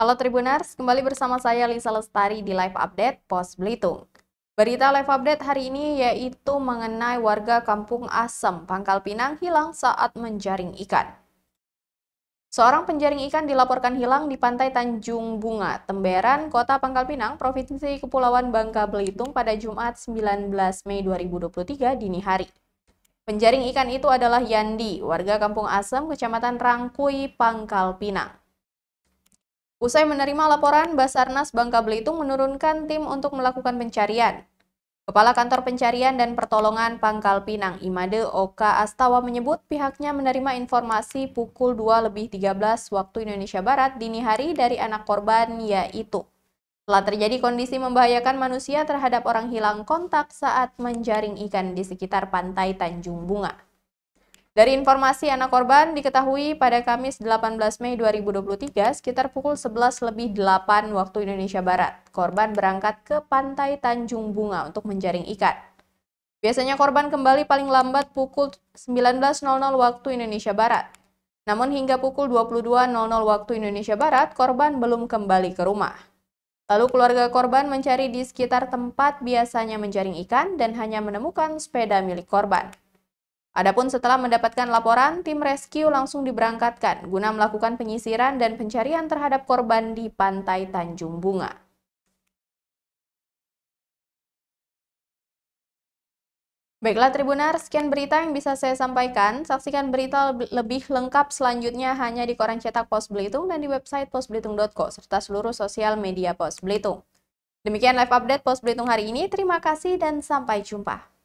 Halo Tribuners, kembali bersama saya Lisa Lestari di Live Update Pos Belitung. Berita live update hari ini yaitu mengenai warga kampung Asem, Pangkal Pinang hilang saat menjaring ikan. Seorang penjaring ikan dilaporkan hilang di pantai Tanjung Bunga, Temberan, Kota Pangkal Pinang, Provinsi Kepulauan Bangka Belitung pada Jumat 19 Mei 2023 dini hari. Penjaring ikan itu adalah Yandi, warga kampung Asem, Kecamatan Rangkui, Pangkal Pinang. Usai menerima laporan, Basarnas Bangka Belitung menurunkan tim untuk melakukan pencarian. Kepala Kantor Pencarian dan Pertolongan Pangkal Pinang Imade Oka Astawa menyebut pihaknya menerima informasi pukul 2 lebih 13 waktu Indonesia Barat dini hari dari anak korban yaitu telah terjadi kondisi membahayakan manusia terhadap orang hilang kontak saat menjaring ikan di sekitar pantai Tanjung Bunga. Dari informasi anak korban diketahui pada Kamis 18 Mei 2023 sekitar pukul 11 lebih 8 waktu Indonesia Barat. Korban berangkat ke pantai Tanjung Bunga untuk menjaring ikan. Biasanya korban kembali paling lambat pukul 19.00 waktu Indonesia Barat. Namun hingga pukul 22.00 waktu Indonesia Barat, korban belum kembali ke rumah. Lalu keluarga korban mencari di sekitar tempat biasanya menjaring ikan dan hanya menemukan sepeda milik korban. Adapun setelah mendapatkan laporan, tim rescue langsung diberangkatkan guna melakukan penyisiran dan pencarian terhadap korban di pantai Tanjung Bunga. Baiklah Tribunar, sekian berita yang bisa saya sampaikan. Saksikan berita lebih lengkap selanjutnya hanya di koran cetak Pos Belitung dan di website posbelitung.co serta seluruh sosial media Pos Belitung. Demikian live update Pos Belitung hari ini. Terima kasih dan sampai jumpa.